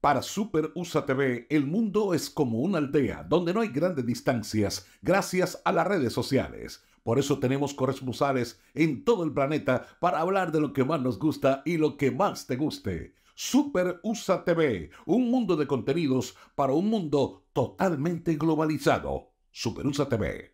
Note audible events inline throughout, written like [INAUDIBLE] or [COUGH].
Para Super USA TV, el mundo es como una aldea donde no hay grandes distancias gracias a las redes sociales. Por eso tenemos corresponsales en todo el planeta para hablar de lo que más nos gusta y lo que más te guste. Super USA TV, un mundo de contenidos para un mundo totalmente globalizado. Super USA TV.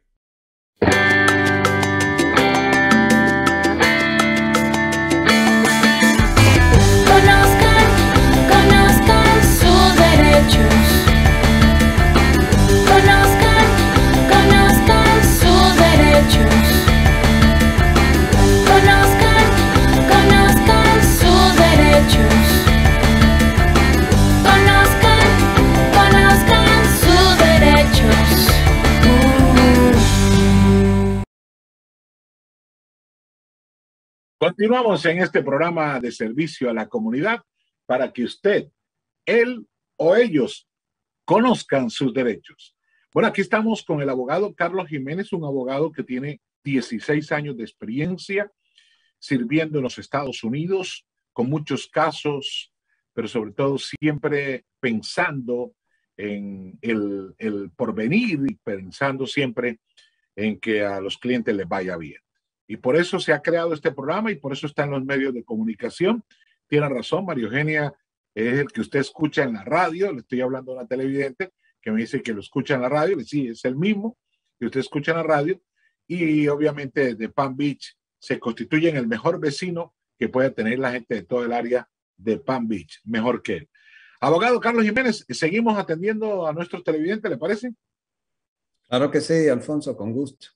Continuamos en este programa de servicio a la comunidad para que usted, él o ellos conozcan sus derechos. Bueno, aquí estamos con el abogado Carlos Jiménez, un abogado que tiene 16 años de experiencia sirviendo en los Estados Unidos con muchos casos, pero sobre todo siempre pensando en el, porvenir y pensando siempre en que a los clientes les vaya bien. Y por eso se ha creado este programa y por eso está en los medios de comunicación. Tiene razón, María Eugenia es el que usted escucha en la radio, le estoy hablando a una televidente que me dice que lo escucha en la radio, sí, es el mismo que usted escucha en la radio, y obviamente de Palm Beach se constituye en el mejor vecino que pueda tener la gente de todo el área de Palm Beach, mejor que él. Abogado Carlos Jiménez, seguimos atendiendo a nuestros televidentes, ¿le parece? Claro que sí, Alfonso, con gusto.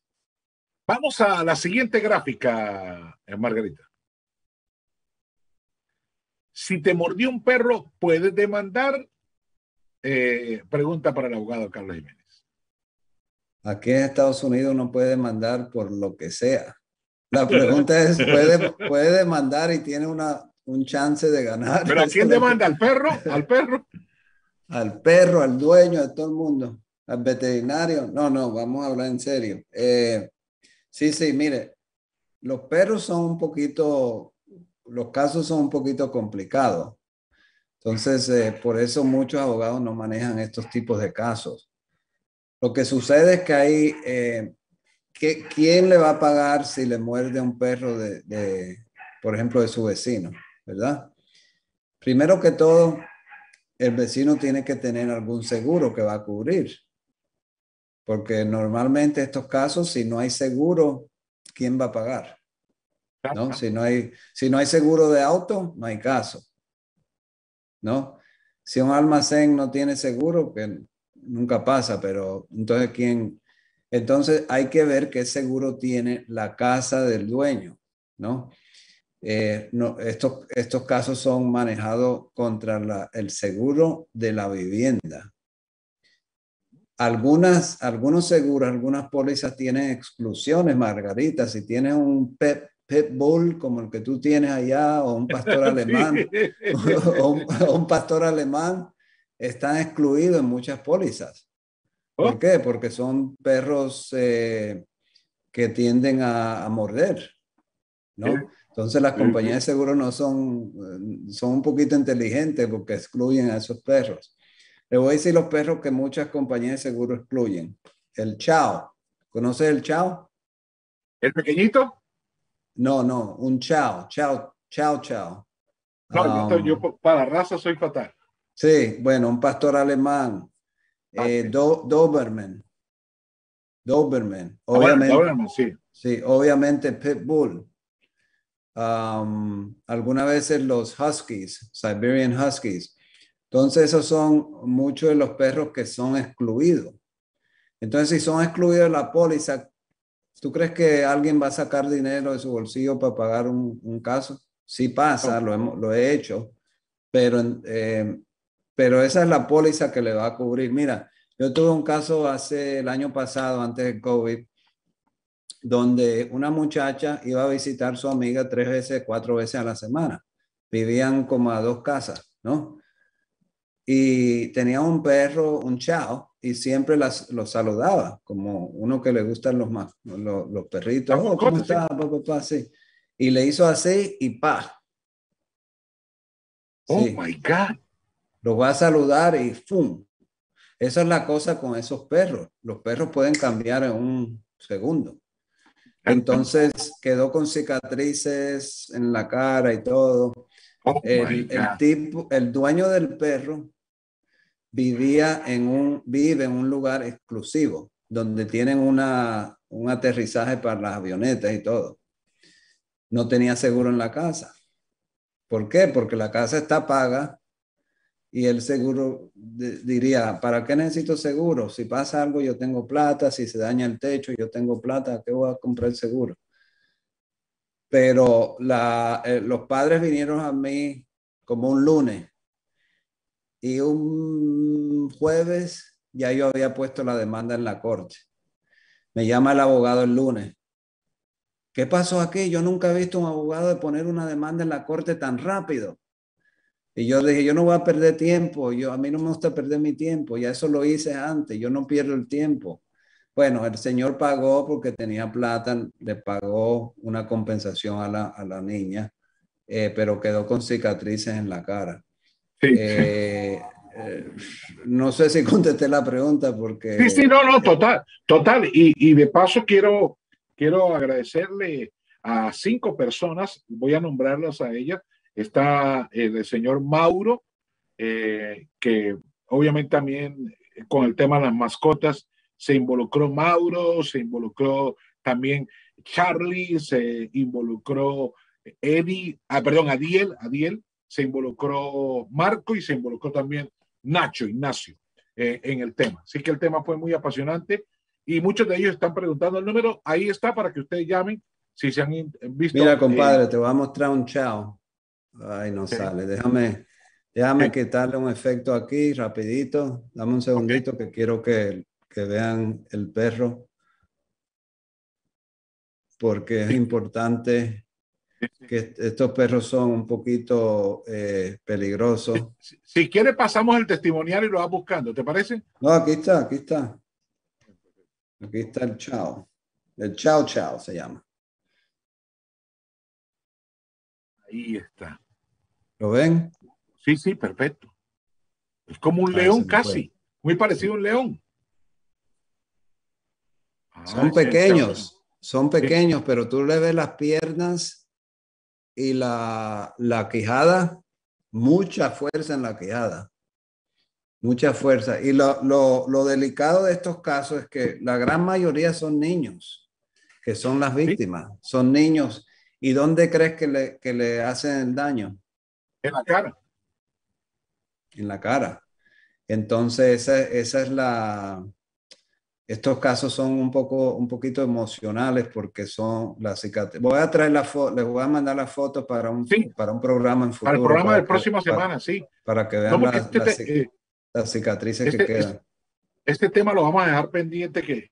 Vamos a la siguiente gráfica, eh, Margarita. Si te mordió un perro, ¿puedes demandar? Eh, pregunta para el abogado Carlos Jiménez. Aquí en Estados Unidos no puede demandar por lo que sea. La pregunta es, [LAUGHS] ¿puede, demandar y tiene una, un chance de ganar? ¿Pero a quién este, demanda? ¿Al perro? ¿Al perro? [LAUGHS] al perro, al dueño, a todo el mundo, al veterinario. No, no, vamos a hablar en serio. Eh, Sí, sí, mire, los perros son un poquito, los casos son un poquito complicados. Entonces, eh, por eso muchos abogados no manejan estos tipos de casos. Lo que sucede es que hay, eh, ¿quién le va a pagar si le muerde un perro de, por ejemplo, de su vecino? ¿Verdad? Primero que todo, el vecino tiene que tener algún seguro que va a cubrir. Porque normalmente estos casos, si no hay seguro, ¿quién va a pagar? ¿No? Si, no hay, si no hay seguro de auto, no hay caso. ¿No? Si un almacén no tiene seguro, que nunca pasa, pero entonces quién... Entonces hay que ver qué seguro tiene la casa del dueño, ¿no? Eh, estos, casos son manejados contra el seguro de la vivienda, algunas, algunos seguros, algunas pólizas tienen exclusiones, Margarita. Si tienes un pet, bull como el que tú tienes allá, o un pastor [LAUGHS] alemán, [LAUGHS] o, un, pastor alemán, están excluidos en muchas pólizas. ¿Por oh. qué? Porque son perros eh, que tienden a, morder, ¿no? Entonces las compañías de seguros no son, eh, son un poquito inteligentes porque excluyen a esos perros. Le voy a decir los perros que muchas compañías de seguro excluyen. El chao. ¿Conoces el chao? ¿El pequeñito? No, no, un chao, chao, chao, chao. yo, um, para raza soy fatal. Sí, bueno, un pastor alemán, eh, ah, Doberman, Doberman, ah, obviamente. Doberman, sí. Sí, obviamente Pitbull. Um, algunas veces los Huskies, Siberian Huskies. Entonces, esos son muchos de los perros que son excluidos. Entonces, si son excluidos de la póliza, ¿tú crees que alguien va a sacar dinero de su bolsillo para pagar un, caso? Sí pasa, lo, lo he hecho, pero, eh, pero esa es la póliza que le va a cubrir. Mira, yo tuve un caso hace el año pasado, antes del COVID, donde una muchacha iba a visitar a su amiga tres veces, cuatro veces a la semana. Vivían como a dos casas, ¿no? y tenía un perro, un chao, y siempre las, los saludaba, como uno que le gustan los, más, los, perritos. Ah, oh, ¿Cómo está? Y le hizo así y pa. Oh my God. Los va a saludar y ¡fum! Esa es la cosa con esos perros. Los perros pueden cambiar en un segundo. Entonces quedó con cicatrices en la cara y todo. Oh el, tipo, el dueño del perro vivía en un, vive en un lugar exclusivo, donde tienen una, un aterrizaje para las avionetas y todo. No tenía seguro en la casa. ¿Por qué? Porque la casa está paga y el seguro diría, ¿para qué necesito seguro? Si pasa algo, yo tengo plata, si se daña el techo, yo tengo plata, ¿qué voy a comprar el seguro? pero eh, los padres vinieron a mí como un lunes y un jueves ya yo había puesto la demanda en la corte. Me llama el abogado el lunes. ¿Qué pasó aquí? Yo nunca he visto un abogado de poner una demanda en la corte tan rápido. Y yo dije, yo no voy a perder tiempo, yo, a mí no me gusta perder mi tiempo, ya eso lo hice antes, yo no pierdo el tiempo. Bueno, el señor pagó porque tenía plata, le pagó una compensación a la, a la niña, eh, pero quedó con cicatrices en la cara. Sí. Eh, eh, no sé si [LAUGHS] contesté la pregunta porque... Sí, sí, no, no, total, total. Y, y de paso quiero, quiero agradecerle a cinco personas, voy a nombrarlas a ellas. Está el señor Mauro, que obviamente también con el tema de las mascotas se involucró Mauro, se involucró también Charlie, se involucró eh, Eddie, ah, perdón, Adiel, Adiel, se involucró Marco y se involucró también Nacho, Ignacio, eh, en el tema. Así que el tema fue muy apasionante y muchos de ellos están preguntando el número. Ahí está para que ustedes llamen si se han visto. Mira, eh, compadre, te voy a mostrar un chao. Ay, no sale. Déjame, déjame quitarle un efecto aquí rapidito. Dame un segundito que quiero que que vean el perro, porque es importante que estos perros son un poquito eh, peligrosos. Si, quiere, pasamos el testimonial y lo vas buscando, ¿te parece? No, aquí está, aquí está. Aquí está el chao. El chao chao se llama. Ahí está. ¿Lo ven? Sí, sí, perfecto. Es como un ah, león casi, muy parecido a un león. Son pequeños, son pequeños, pero tú le ves las piernas y la, la quijada, mucha fuerza en la quijada, mucha fuerza. Y lo, lo, delicado de estos casos es que la gran mayoría son niños, que son las víctimas, son niños. ¿Y dónde crees que le, que le hacen el daño? En la cara. En la cara. Entonces, esa es la, estos casos son un, poco, un poquito emocionales porque son las cicatrices. Voy a traer la foto, les voy a mandar las fotos para un, para un programa en futuro. Para el programa de la próxima semana, sí. Para que vean este eh, las, cicatrices que este, quedan. Este, tema lo vamos a dejar pendiente que,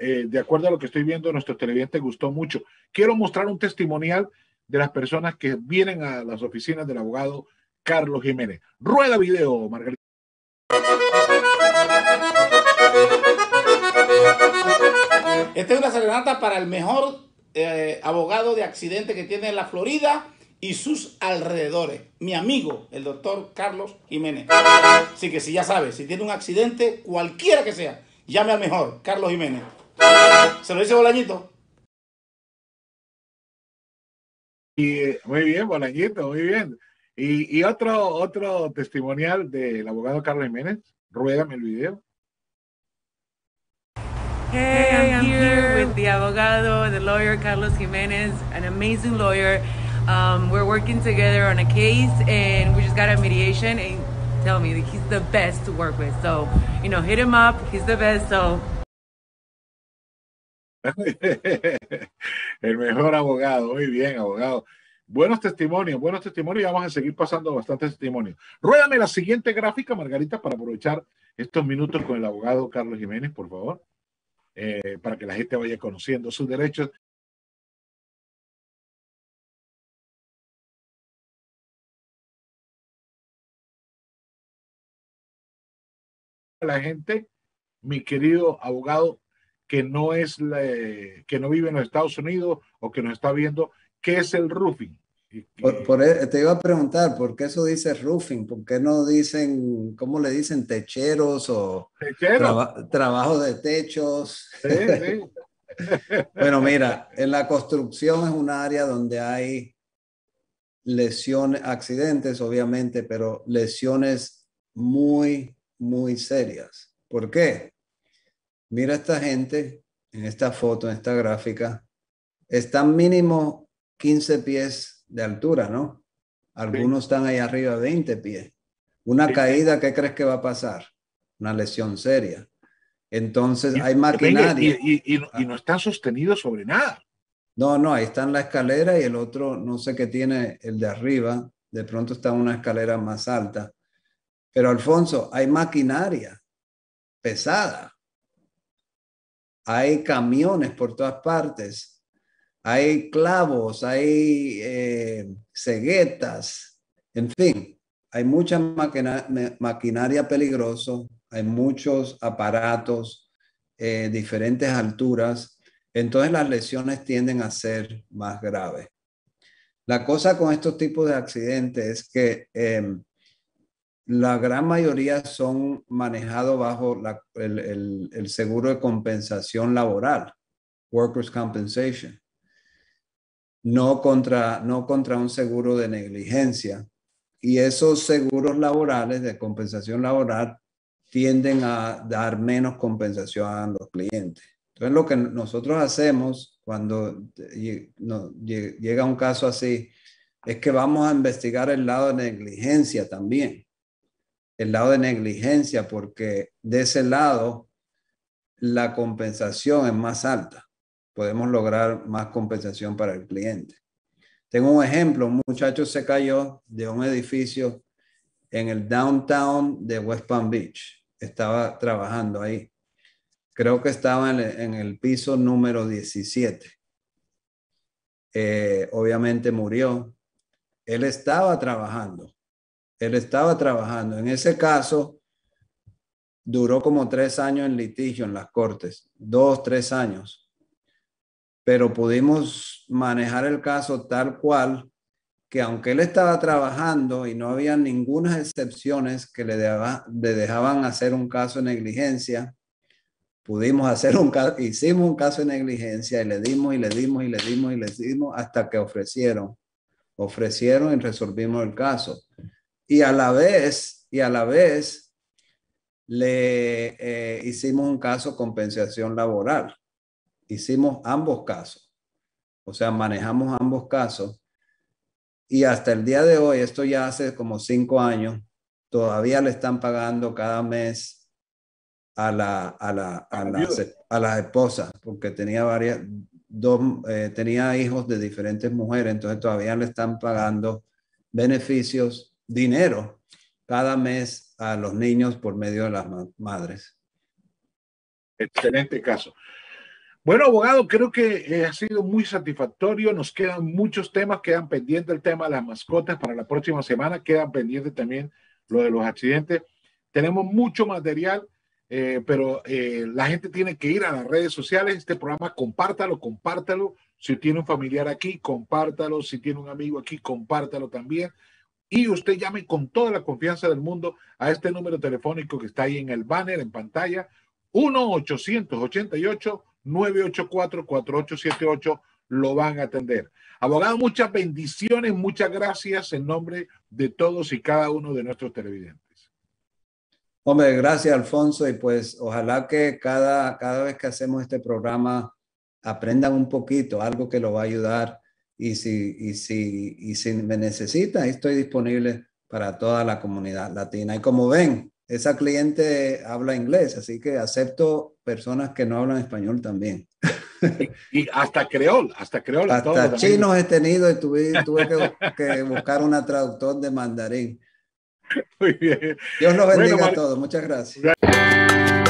eh, de acuerdo a lo que estoy viendo, nuestro televidente gustó mucho. Quiero mostrar un testimonial de las personas que vienen a las oficinas del abogado Carlos Jiménez. Rueda video, Margarita. Esta es una serenata para el mejor eh, abogado de accidente que tiene en la Florida y sus alrededores. Mi amigo, el doctor Carlos Jiménez. Así que si ya sabes, si tiene un accidente, cualquiera que sea, llame al mejor, Carlos Jiménez. Se lo dice Bolañito. Y, eh, muy bien, Bolañito, muy bien. Y, otro, otro testimonial del abogado Carlos Jiménez, ruégame el video. Hey, I'm, here. with the abogado, the lawyer Carlos Jiménez, an amazing lawyer. Um, we're working together on a case, and we just got a mediation. And tell me, he's the best to work with. So, you know, hit him up. He's the best. So. [LAUGHS] El mejor abogado, muy bien, abogado. Buenos testimonios, buenos testimonios. Vamos a seguir pasando bastantes testimonios. Ruédame la siguiente gráfica, Margarita, para aprovechar estos minutos con el abogado Carlos Jiménez, por favor. Eh, para que la gente vaya conociendo sus derechos. La gente, mi querido abogado, que no es que no vive en los Estados Unidos o que nos está viendo, ¿qué es el roofing? Por, e, te iba a preguntar, ¿por qué eso dice roofing? ¿Por qué no dicen, cómo le dicen, techeros o trabajo de techos? Sí, [LAUGHS] bueno, mira, en la construcción es un área donde hay lesiones, accidentes obviamente, pero lesiones muy, muy serias. ¿Por qué? Mira esta gente en esta foto, en esta gráfica, están mínimo 15 pies de altura, ¿no? Algunos están ahí arriba 20 pies. Una caída, ¿qué crees que va a pasar? Una lesión seria. Entonces hay maquinaria. Y, y, ah. no está sostenido sobre nada. No, no, ahí está en la escalera y el otro, no sé qué tiene el de arriba, de pronto está una escalera más alta. Pero Alfonso, hay maquinaria pesada. Hay camiones por todas partes hay clavos, hay eh, ceguetas, en fin, hay mucha maquinaria peligrosa, hay muchos aparatos, eh, diferentes alturas, entonces las lesiones tienden a ser más graves. La cosa con estos tipos de accidentes es que em, la gran mayoría son manejados bajo el seguro de compensación laboral, workers' compensation no contra, no contra un seguro de negligencia. Y esos seguros laborales de compensación laboral tienden a dar menos compensación a los clientes. Entonces, lo que nosotros hacemos cuando llega un caso así es que vamos a investigar el lado de negligencia también. El lado de negligencia, porque de ese lado la compensación es más alta podemos lograr más compensación para el cliente. Tengo un ejemplo, un muchacho se cayó de un edificio en el downtown de West Palm Beach. Estaba trabajando ahí. Creo que estaba en el, piso número 17. Eh, obviamente murió. Él estaba trabajando. Él estaba trabajando. En ese caso, duró como tres años en litigio en las cortes. Dos, tres años pero pudimos manejar el caso tal cual que aunque él estaba trabajando y no había ninguna excepciones que le, dejaban hacer un caso de negligencia, pudimos hacer un caso, hicimos un caso de negligencia y le dimos y le dimos y le dimos y le dimos hasta que ofrecieron. Ofrecieron y resolvimos el caso. Y a la vez, y a la vez, le eh, hicimos un caso compensación laboral. Hicimos ambos casos. O sea, manejamos ambos casos. Y hasta el día de hoy, esto ya hace como cinco años, todavía le están pagando cada mes a la, la, a esposa, porque tenía varias, dos, eh, tenía hijos de diferentes mujeres, entonces todavía le están pagando beneficios, dinero, cada mes a los niños por medio de las madres. Excelente caso. Bueno, abogado, creo que eh, ha sido muy satisfactorio. Nos quedan muchos temas, quedan pendientes el tema de las mascotas para la próxima semana, quedan pendientes también lo de los accidentes. Tenemos mucho material, eh, pero eh, la gente tiene que ir a las redes sociales. Este programa, compártalo, compártalo. Si tiene un familiar aquí, compártalo. Si tiene un amigo aquí, compártalo también. Y usted llame con toda la confianza del mundo a este número telefónico que está ahí en el banner, en pantalla, 1 888 984-4878 lo van a atender. Abogado, muchas bendiciones, muchas gracias en nombre de todos y cada uno de nuestros televidentes. Hombre, gracias Alfonso y pues ojalá que cada, cada vez que hacemos este programa aprendan un poquito, algo que lo va a ayudar y si, y si, y si me necesitan, estoy disponible para toda la comunidad latina. Y como ven, esa cliente habla inglés, así que acepto personas que no hablan español también. Y, hasta creol, hasta creol. Hasta chinos he tenido y tuve, que, buscar una traductor de mandarín. [LAUGHS] Muy bien. Dios los bendiga a todos. Muchas gracias.